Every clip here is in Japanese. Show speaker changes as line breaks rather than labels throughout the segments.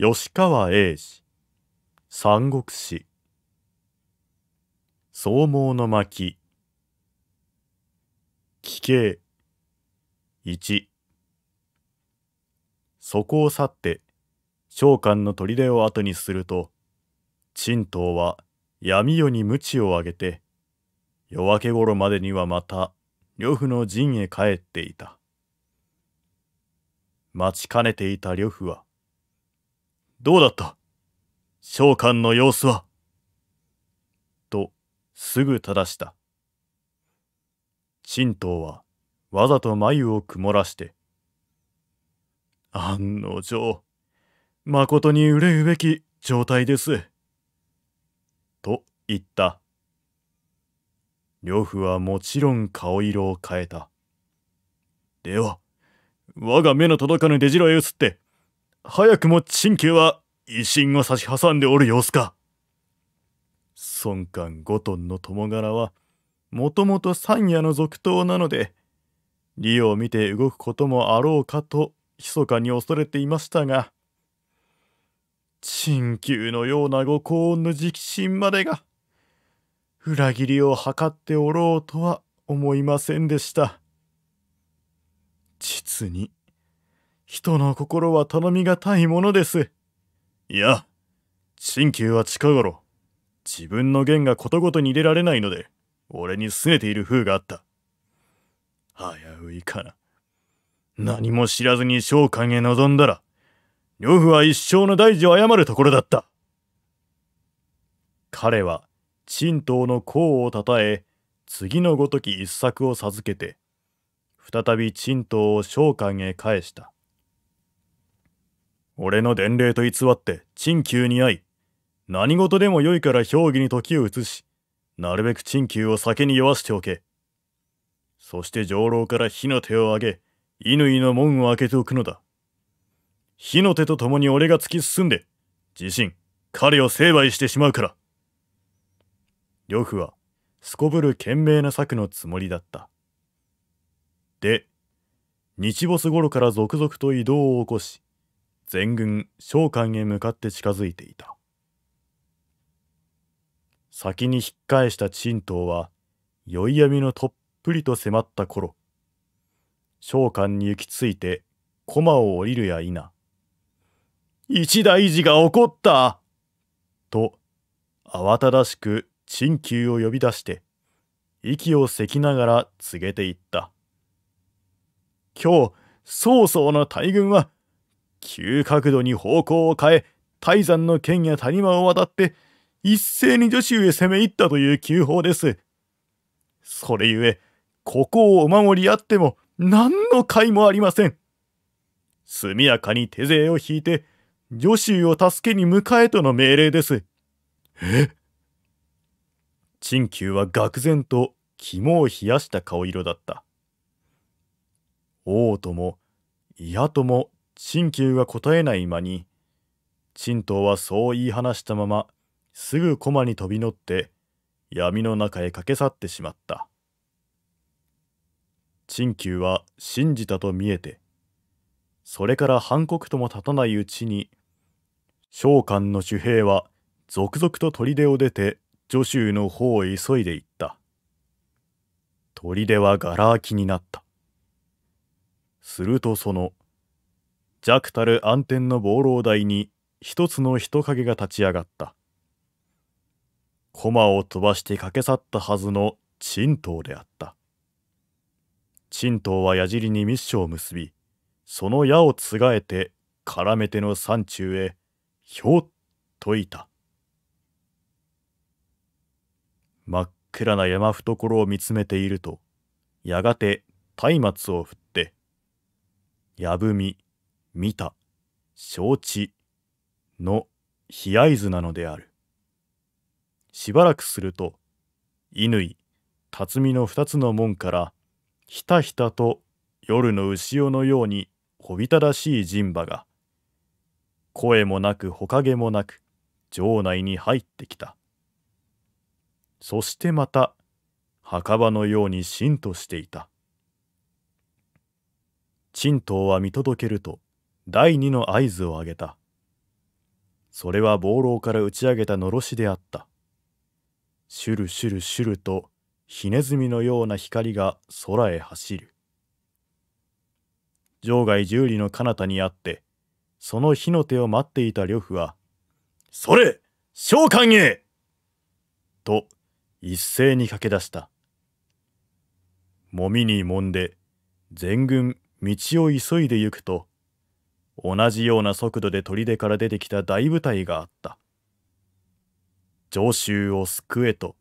吉川英氏三国志草毛の巻奇形一そこを去って召喚の砦を後にすると陳東は闇夜に鞭を上げて夜明け頃までにはまた呂布の陣へ帰っていた待ちかねていた呂布はどうだった召喚の様子はと、すぐ正した。陳東は、わざと眉を曇らして、案の定、誠に憂うべき状態です。と言った。両夫はもちろん顔色を変えた。では、我が目の届かぬ出城へ移って、早くも陳旧は威信を差し挟んでおる様子か。孫官五トンの友柄はもともと三夜の続投なので利を見て動くこともあろうかと密かに恐れていましたが陳旧のようなご高恩の直進までが裏切りを図っておろうとは思いませんでした実に人の心は頼みがたいものです。いや、鎮旧は近頃、自分の弦がことごとに入れられないので、俺に拗ねている風があった。危ういから。何も知らずに召喚へ臨んだら、呂布は一生の大事を謝るところだった。彼は、鎮刀の功をたたえ、次のごとき一作を授けて、再び鎮刀を召喚へ返した。俺の伝令と偽って鎮急に会い何事でも良いから評議に時を移しなるべく鎮急を酒に酔わしておけそして上楼から火の手を上げ乾の門を開けておくのだ火の手と共に俺が突き進んで自身彼を成敗してしまうから呂布はすこぶる賢明な策のつもりだったで日没頃から続々と移動を起こし全軍召喚へ向かって近づいていた先に引っ返した陳道は宵闇のとっぷりと迫った頃召喚に行き着いて駒を降りるや否一大事が起こったと慌ただしく陳旧を呼び出して息をせきながら告げていった今日曹操の大軍は急角度に方向を変え泰山の剣や谷間を渡って一斉に女子へ攻め入ったという急法です。それゆえここをお守りあっても何の解もありません。速やかに手勢を引いて女子を助けに迎えとの命令です。え陳宮は愕然と肝を冷やした顔色だった。王とも、嫌とも陳旧が答えない間に陳東はそう言い放したまますぐ駒に飛び乗って闇の中へ駆け去ってしまった陳旧は信じたと見えてそれから半刻とも経たないうちに召喚の守兵は続々と砦を出て助手の方へ急いで行った砦はがら空きになったするとその弱たる暗転の望露台に一つの人影が立ち上がった駒を飛ばして駆け去ったはずの陳東であった陳東は矢尻に密書を結びその矢をつがえて絡めての山中へひょっといた真っ暗な山懐を見つめているとやがて松明を振って「やぶみ見た、承知の悲哀図なのである。しばらくすると、乾、辰巳の二つの門から、ひたひたと夜の潮のようにほびただしい人馬が、声もなくかげもなく、城内に入ってきた。そしてまた、墓場のようにしんとしていた。陳頭は見届けると、第二の合図をあげた。それは暴楼から打ち上げたのろしであった。シュルシュルシュルとひねずみのような光が空へ走る。場外十里の彼方にあって、その火の手を待っていた呂布は、それ召喚へと一斉に駆け出した。もみにもんで、全軍道を急いで行くと、同じような速度で砦から出てきた大部隊があった上州を救えと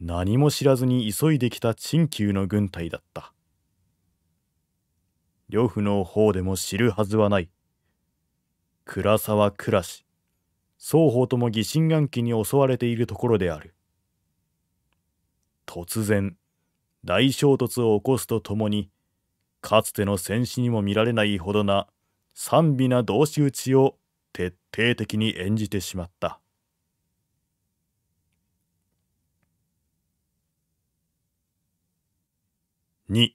何も知らずに急いできた陳旧の軍隊だった呂布の方でも知るはずはない倉沢倉氏双方とも疑心暗鬼に襲われているところである突然大衝突を起こすとともにかつての戦死にも見られないほどな賛美な同士討ちを徹底的に演じてしまった2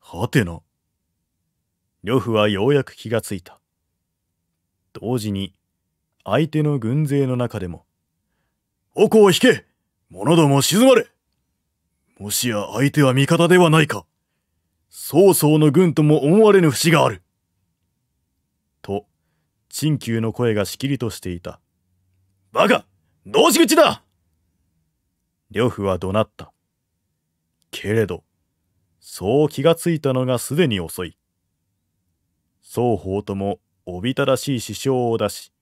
はてな呂布はようやく気がついた同時に相手の軍勢の中でも「矛を引け者ども静まれ!」もしや相手は味方ではないか曹操の軍とも思われぬ節がある陳旧の声がしきりとしていた。バカ同士口だ呂布は怒鳴った。けれど、そう気がついたのがすでに遅い。双方ともおびただしい支障を出し、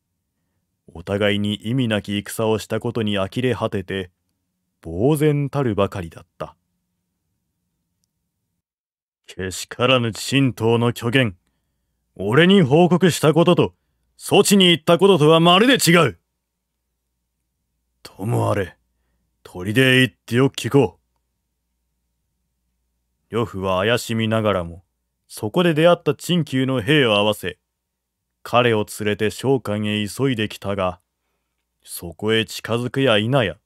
お互いに意味なき戦をしたことに呆れ果てて、呆然たるばかりだった。けしからぬ神道の虚言、俺に報告したことと措置に行ったこととはまるで違う。ともあれ、砦へ行ってよく聞こう。呂布は怪しみながらも、そこで出会った陳旧の兵を合わせ、彼を連れて召喚へ急いできたが、そこへ近づくや否や、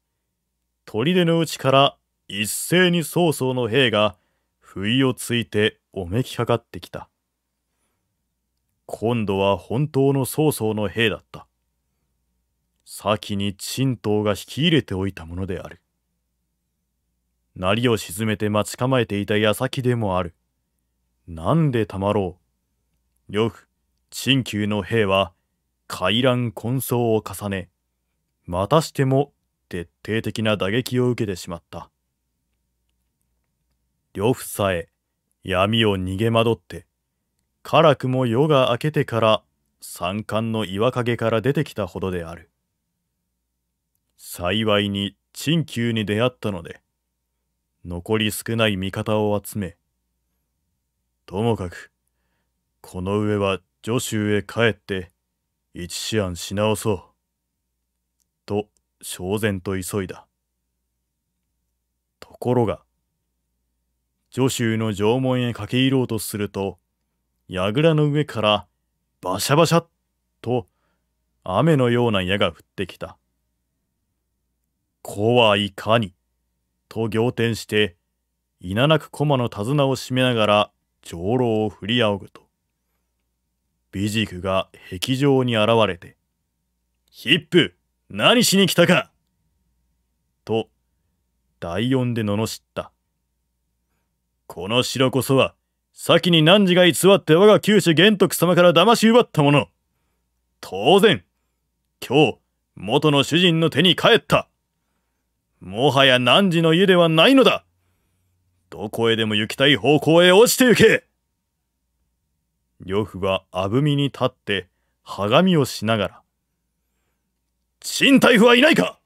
砦のうちから一斉に曹操の兵が不意をついておめきかかってきた。今度は本当の曹操の兵だった。先に陳道が引き入れておいたものである。鳴を沈めて待ち構えていた矢先でもある。なんでたまろう。呂布、陳旧の兵は、回覧混走を重ね、またしても徹底的な打撃を受けてしまった。呂布さえ闇を逃げ惑って、辛くも夜が明けてから山間の岩陰から出てきたほどである幸いに陳旧に出会ったので残り少ない味方を集めともかくこの上は助手へ帰って一思案し直そうと焦然と急いだところが助手の城門へ駆け入ろうとすると櫓の上からバシャバシャと雨のような矢が降ってきた。はいかに、と仰天して、いななく駒の手綱を締めながら上楼を振り仰ぐと、美軸が壁上に現れて、ヒップ、何しに来たかと、大音で罵った。この城こそは、先に汝が偽って我が九州玄徳様から騙し奪ったもの。当然、今日、元の主人の手に帰った。もはや汝の家ではないのだ。どこへでも行きたい方向へ落ちて行け呂布はあぶみに立って、はがみをしながら。賃貸夫はいないか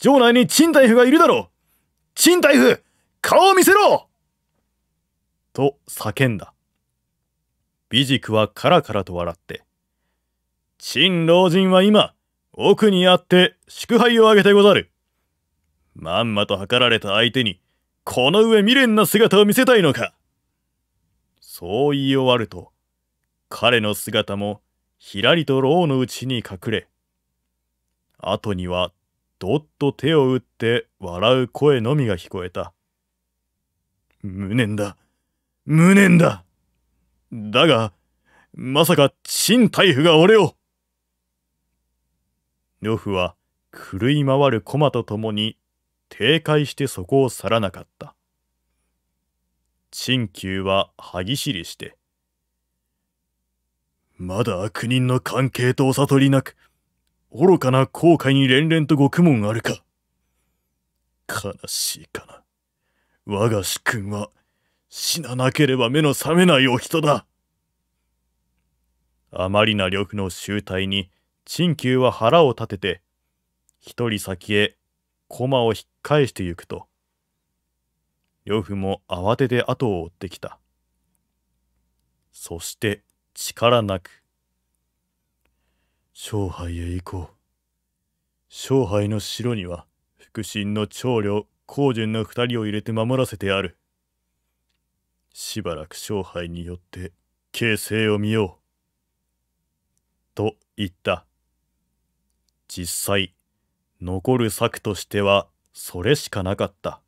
城内に賃貸夫がいるだろう賃貸夫顔を見せろと叫んだ。美塾はカラカラと笑って、陳老人は今、奥にあって祝杯をあげてござる。まんまと図られた相手に、この上未練な姿を見せたいのか。そう言い終わると、彼の姿もひらりと牢のうちに隠れ、後にはどっと手を打って笑う声のみが聞こえた。無念だ。無念だ。だが、まさか、陳大夫が俺を。呂布は、狂い回る駒と共に、警戒してそこを去らなかった。陳旧は歯ぎしりして、まだ悪人の関係とお悟りなく、愚かな後悔に連々とご苦問あるか。悲しいかな。我が主君は死ななければ目の覚めないお人だ。あまりな力の集体に、陳旧は腹を立てて、一人先へ駒を引っ返してゆくと、呂布も慌てて後を追ってきた。そして力なく、勝敗へ行こう。勝敗の城には、腹心の長領、高順の二人を入れて守らせてある。しばらく勝敗によって形勢を見よう。と言った。実際、残る策としてはそれしかなかった。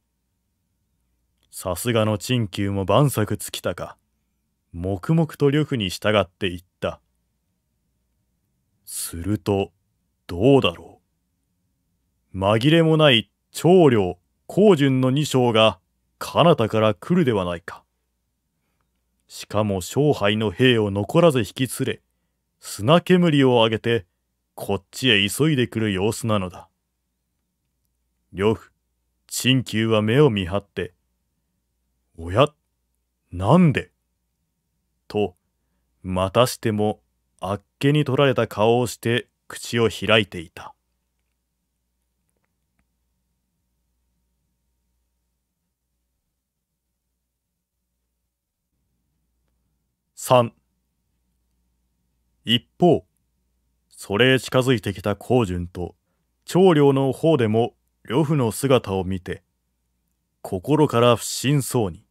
さすがの陳旧も万策尽きたか、黙々と呂布に従っていった。すると、どうだろう。紛れもない長領、高順の二将が、彼方から来るではないか。しかも勝敗の兵を残らず引き連れ、砂煙を上げて、こっちへ急いでくる様子なのだ。呂布、陳旧は目を見張って、おや、なんでと、またしてもあっけに取られた顔をして口を開いていた。3一方それへ近づいてきた光純と長領の方でも呂布の姿を見て心から不審そうに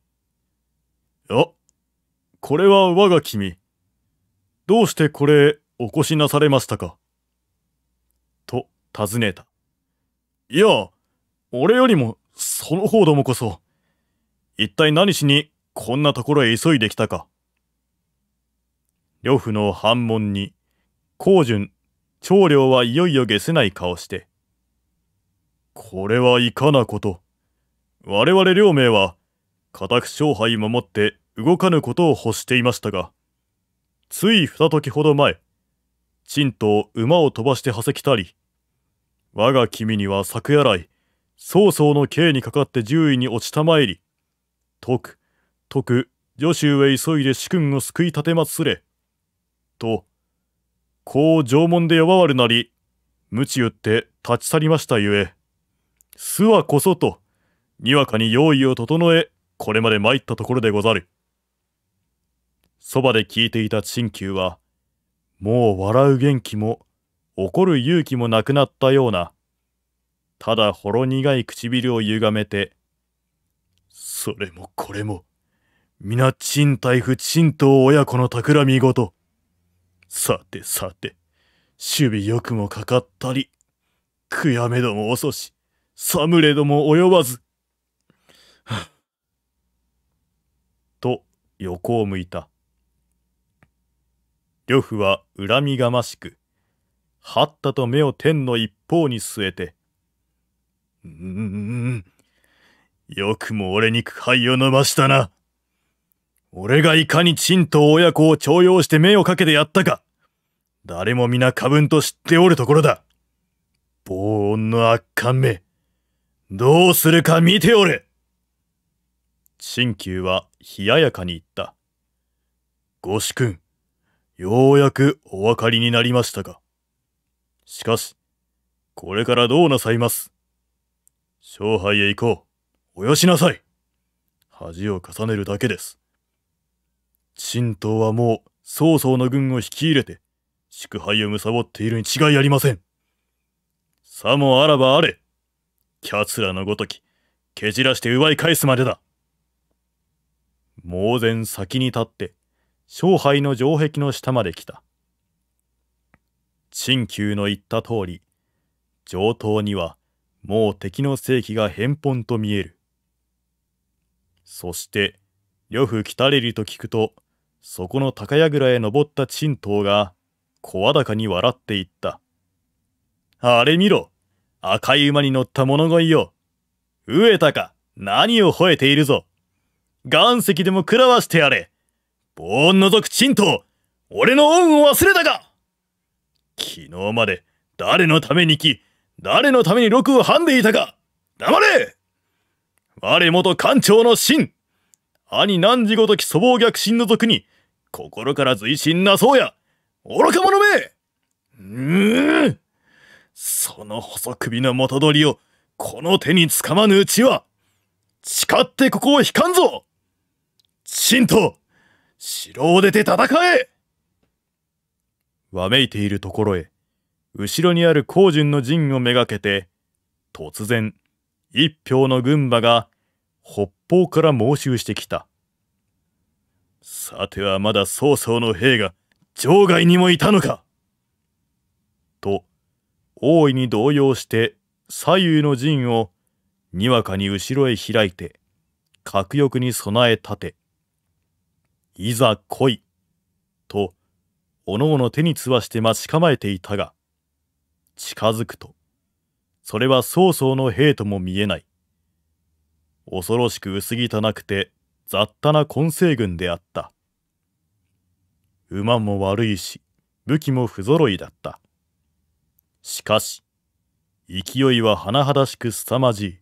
「あこれは我が君どうしてこれお越しなされましたか?」と尋ねた「いや俺よりもその方どもこそ一体何しにこんなところへ急いできたか?」呂布の反問に孔淳、長領はいよいよ下せない顔して「これはいかなこと我々両名は固く勝敗守って動かぬことを欲していましたがつい二時ほど前陳と馬を飛ばしてはせきたり我が君には昨夜来曹操の刑にかかって獣医に落ちたまえり徳徳助手へ急いで主君を救い立てまつれと、こう縄文で呼ばわるなり、鞭打って立ち去りましたゆえ、巣はこそと、にわかに用意を整え、これまで参ったところでござる。そばで聞いていた陳旧は、もう笑う元気も、怒る勇気もなくなったような、ただほろ苦い唇をゆがめて、それもこれも、皆賃貸不賃と親子の企みごと。さてさて、守備よくもかかったり、悔やめども遅し、寒れども及ばず。と、横を向いた。呂布は恨みがましく、はったと目を天の一方に据えて、うーん、よくも俺に苦杯を飲ましたな。俺がいかに陳と親子を徴用して目をかけてやったか、誰も皆過分と知っておるところだ。防音の悪感目、どうするか見ておれ陳宮は冷ややかに言った。ご主君、ようやくお分かりになりましたか。しかし、これからどうなさいます勝敗へ行こう。およしなさい。恥を重ねるだけです。神道はもう曹操の軍を引き入れて祝杯を貪っているに違いありませんさもあらばあれキャツラのごとき蹴散らして奪い返すまでだ猛然先に立って勝敗の城壁の下まで来た陳旧の言った通り上等にはもう敵の正規が返本と見えるそして呂布来たれりと聞くとそこの高櫓へ登った陳東が声高に笑っていったあれ見ろ赤い馬に乗った物乞いよ飢えたか何を吠えているぞ岩石でも食らわしてやれ棒を除く陳東俺の恩を忘れたか昨日まで誰のために来、誰のために禄をはんでいたか黙れ我元艦長の真兄何時ごとき粗暴逆心の賊に、心から随心なそうや愚か者めうーその細首の元取りを、この手につかまぬうちは、誓ってここを引かんぞちんと、城を出て戦えわめいているところへ、後ろにある光順の陣をめがけて、突然、一票の軍馬が北方から猛襲してきたさてはまだ曹操の兵が場外にもいたのかと大いに動揺して左右の陣をにわかに後ろへ開いて角欲に備え立ていざ来いとおのおの手につわして待ち構えていたが近づくとそれは曹操の兵とも見えない恐ろしく薄汚くて雑多な混成軍であった馬も悪いし武器も不揃いだったしかし勢いは甚だしく凄まじい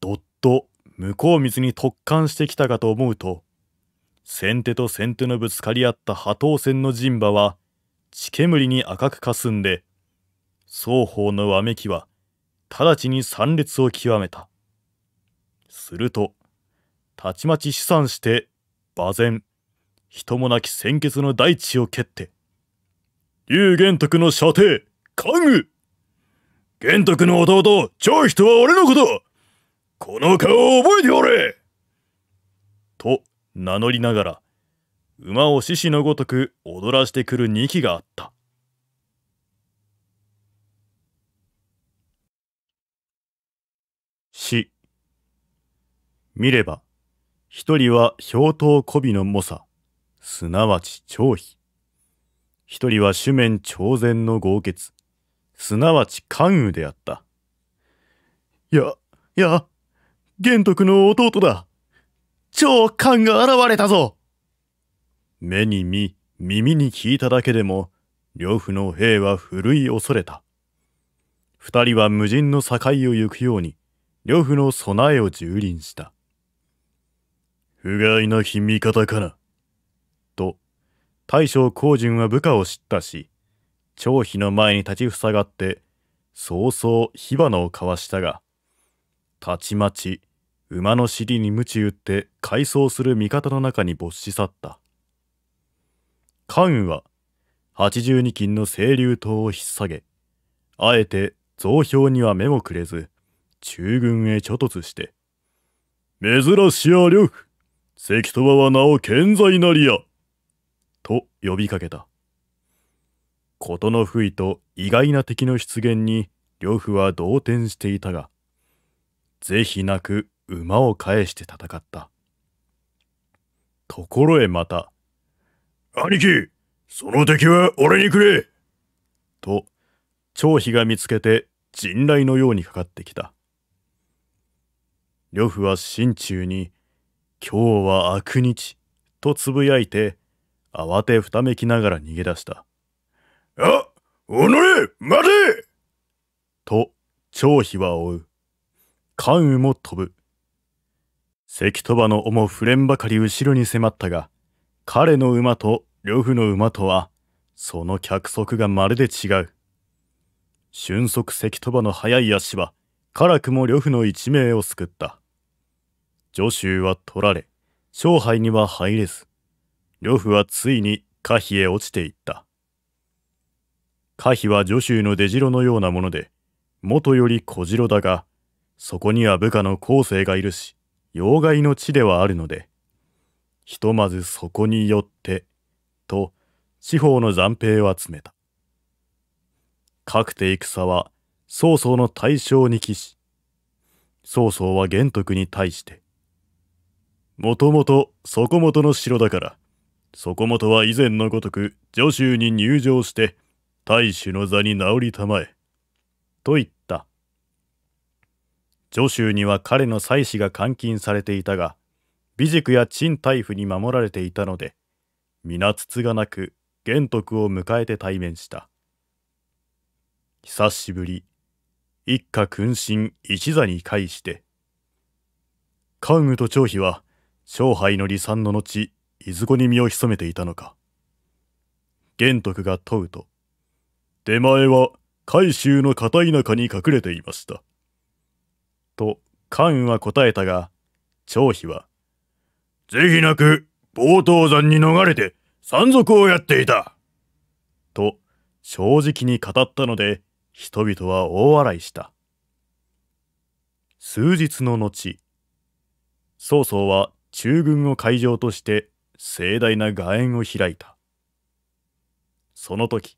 どっと向こう水に突貫してきたかと思うと先手と先手のぶつかり合った波頭戦の陣馬は血煙に赤くかすんで双方のわめきは直ちに参列を極めたするとたちまち試算して馬前人もなき鮮血の大地を蹴って龍玄徳の射程家具玄徳の弟長人は俺のことこの顔を覚えておれと名乗りながら馬を獅子のごとく踊らしてくる2機があった死。見れば、一人は氷頭媚びの猛者、すなわち張飛。一人は主面超前の豪傑、すなわち関羽であった。や、や、玄徳の弟だ。超関が現れたぞ目に見、耳に聞いただけでも、両夫の兵は奮い恐れた。二人は無人の境を行くように、呂布の備えを蹂躙した。不甲斐なき味方かな。と、大将光純は部下を知ったし、張飛の前に立ちふさがって、早々火花を交わしたが、たちまち馬の尻に鞭打って改装する味方の中に没し去った。関羽は82金の清流刀を引っ提げ、あえて増票には目もくれず、中軍へ諸突して、珍しや呂布、関鳥羽は名を健在なりや、と呼びかけた。事の不意と意外な敵の出現に呂布は動転していたが、是非なく馬を返して戦った。ところへまた、兄貴、その敵は俺にくれと、張飛が見つけて陣雷のようにかかってきた。呂布は心中に「今日は悪日」とつぶやいて慌てふためきながら逃げ出した「あおのれ待て!」と張飛は追う関羽も飛ぶ関鳥羽の尾も触れんばかり後ろに迫ったが彼の馬と呂布の馬とはその脚速がまるで違う俊足関鳥羽の速い足は辛くも呂布の一命を救った上州は取られ勝敗には入れず呂布はついに可否へ落ちていった可否は女州の出城のようなもので元より小城だがそこには部下の後世がいるし妖怪の地ではあるのでひとまずそこに寄ってと四方の暫兵を集めたかくて戦は曹操の大将に帰し曹操は玄徳に対してもともと底本の城だから、底本は以前のごとく助州に入城して、大主の座に直りたまえ。と言った。助州には彼の妻子が監禁されていたが、美塾や陳大夫に守られていたので、皆つがなく玄徳を迎えて対面した。久しぶり、一家君臣一座に会して、関羽と張飛は勝敗の離散の後いずこに身を潜めていたのか玄徳が問うと手前は海州の片田舎に隠れていましたと関は答えたが張飛は「是非なく冒頭山に逃れて山賊をやっていた」と正直に語ったので人々は大笑いした数日の後曹操は中軍を会場として盛大な画宴を開いたその時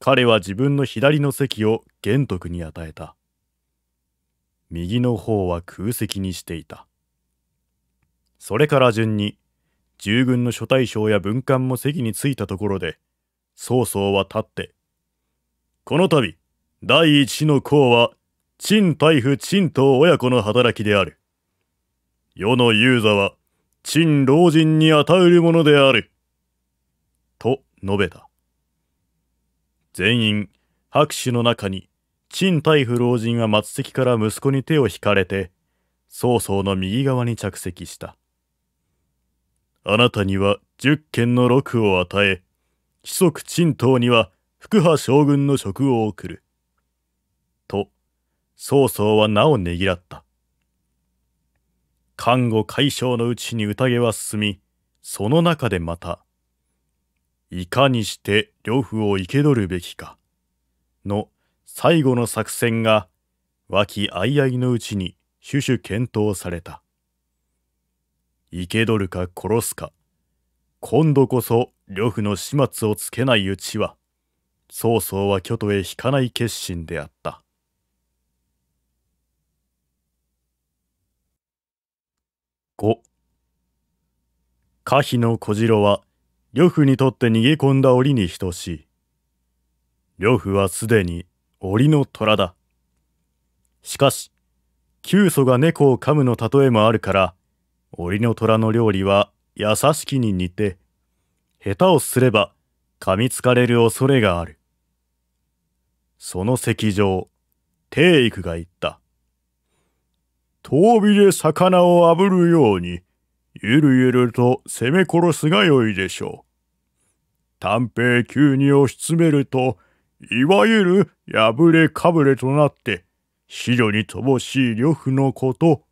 彼は自分の左の席を玄徳に与えた右の方は空席にしていたそれから順に従軍の諸大将や文官も席に着いたところで曹操は立って「この度第一の功は陳太夫陳東親子の働きである」世の遊座は、陳老人に与えるものである。と述べた。全員、拍手の中に、陳太夫老人は末席から息子に手を引かれて、曹操の右側に着席した。あなたには十件の禄を与え、規則陳頭には福波将軍の職を送る。と、曹操は名をねぎらった。看護解消のうちに宴は進みその中でまたいかにして呂布を生け取るべきかの最後の作戦が和気あいあいのうちに種々検討された生け捕るか殺すか今度こそ呂布の始末をつけないうちは曹操は巨都へ引かない決心であった5可否の小次郎は呂布にとって逃げ込んだ檻に等しい呂布はすでに檻の虎だしかし窮鼠が猫を噛むの例えもあるから檻の虎の料理は優しきに似て下手をすれば噛みつかれる恐れがあるその席上帝育が言った遠火で魚を炙るように、ゆるゆると攻め殺すがよいでしょう。短兵急に押し詰めると、いわゆる破れかぶれとなって、資料に乏しい呂布のこと、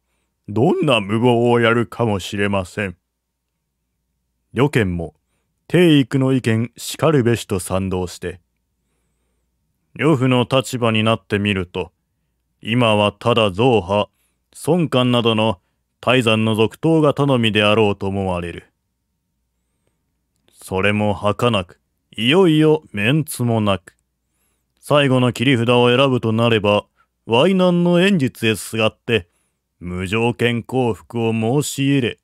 どんな無謀をやるかもしれません。旅券も、帝育の意見しかるべしと賛同して、呂布の立場になってみると、今はただ造派孫冠などの泰山の続投が頼みであろうと思われる。それも儚く、いよいよメンツもなく、最後の切り札を選ぶとなれば、淮南の演術へすがって、無条件降伏を申し入れ、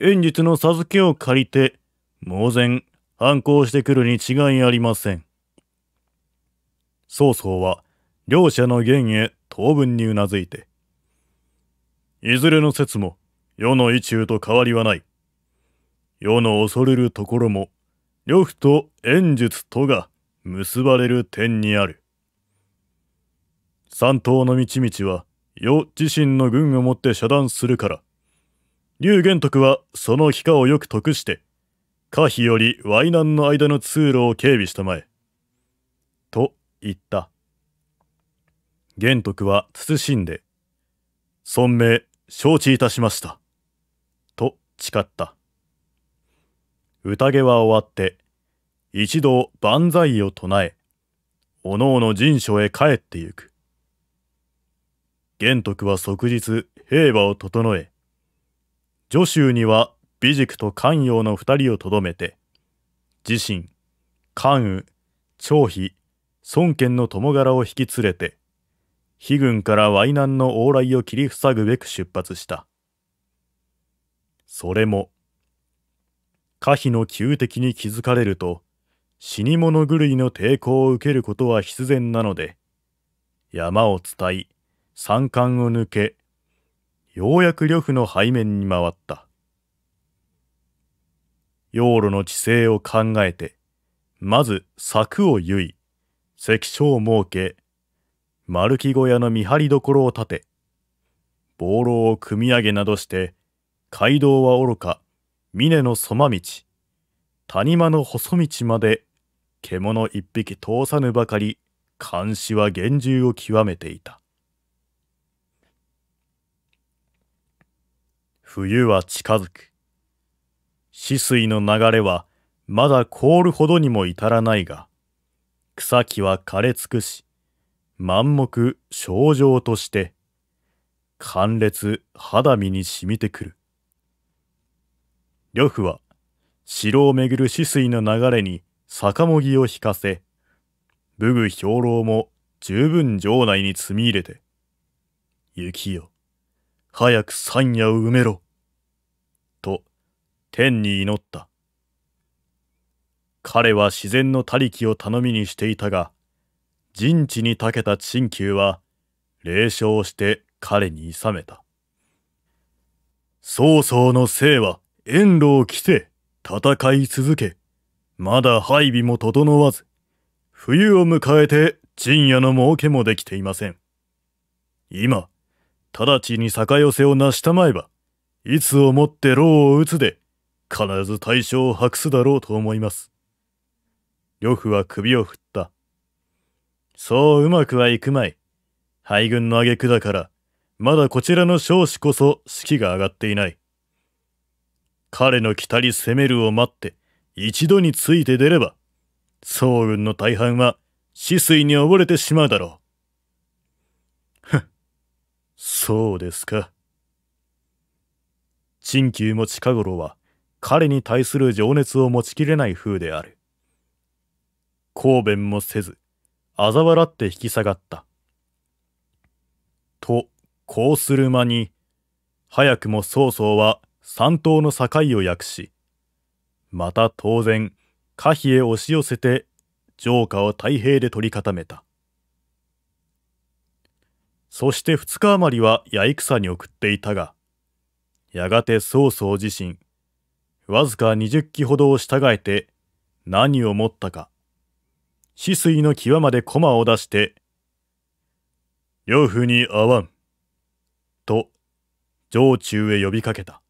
演術の授けを借りて、猛然反抗してくるに違いありません。曹操は、両者の言へ当分にうなずいて、いずれの説も世の意中と変わりはない世の恐れるところも呂布と演術とが結ばれる点にある三島の道々は世自身の軍をもって遮断するから劉玄徳はその非化をよく得して可否より淮南の間の通路を警備したまえと言った玄徳は謹んで「尊明承知いたしました。と誓った。宴は終わって、一度万歳を唱え、おのおの陣所へ帰ってゆく。玄徳は即日兵馬を整え、助州には美塾と寛陽の二人をとどめて、自身、関羽、張飛、孫権の友柄を引き連れて、悲軍から淮南の往来を切り塞ぐべく出発したそれも可否の旧敵に気づかれると死に物狂いの抵抗を受けることは必然なので山を伝い山間を抜けようやく呂布の背面に回った養路の地勢を考えてまず柵を結い関所を設け丸木小屋の見張りどころを建て暴浪を組み上げなどして街道はおろか峰のそま道谷間の細道まで獣一匹通さぬばかり監視は厳重を極めていた冬は近づく止水の流れはまだ凍るほどにも至らないが草木は枯れ尽くし満目症状として寒烈肌身に染みてくる呂布は城をめぐる止水の流れに酒もぎを引かせ武具兵糧も十分城内に積み入れて雪よ早く山野を埋めろと天に祈った彼は自然の他力を頼みにしていたが陣地に長けた陳旧は、霊笑して彼に諌めた。曹操の姓は遠路を着て戦い続け、まだ配備も整わず、冬を迎えて陣屋の儲けもできていません。今、直ちに逆寄せを成したまえば、いつをもって牢を打つで、必ず対象を博すだろうと思います。呂布は首を振った。そううまくはいくまい。敗軍の挙句だから、まだこちらの少子こそ士気が上がっていない。彼の来たり攻めるを待って、一度について出れば、総軍の大半は死水に溺れてしまうだろう。ふっ、そうですか。陳旧も近頃は彼に対する情熱を持ちきれない風である。抗弁もせず、嘲笑って引き下がった。と、こうする間に、早くも曹操は山東の境を訳し、また当然、可否へ押し寄せて、城下を太平で取り固めた。そして二日余りは八戦に送っていたが、やがて曹操自身、わずか20機ほどを従えて何を持ったか止水の際まで駒を出して、洋風に会わん、と、城中へ呼びかけた。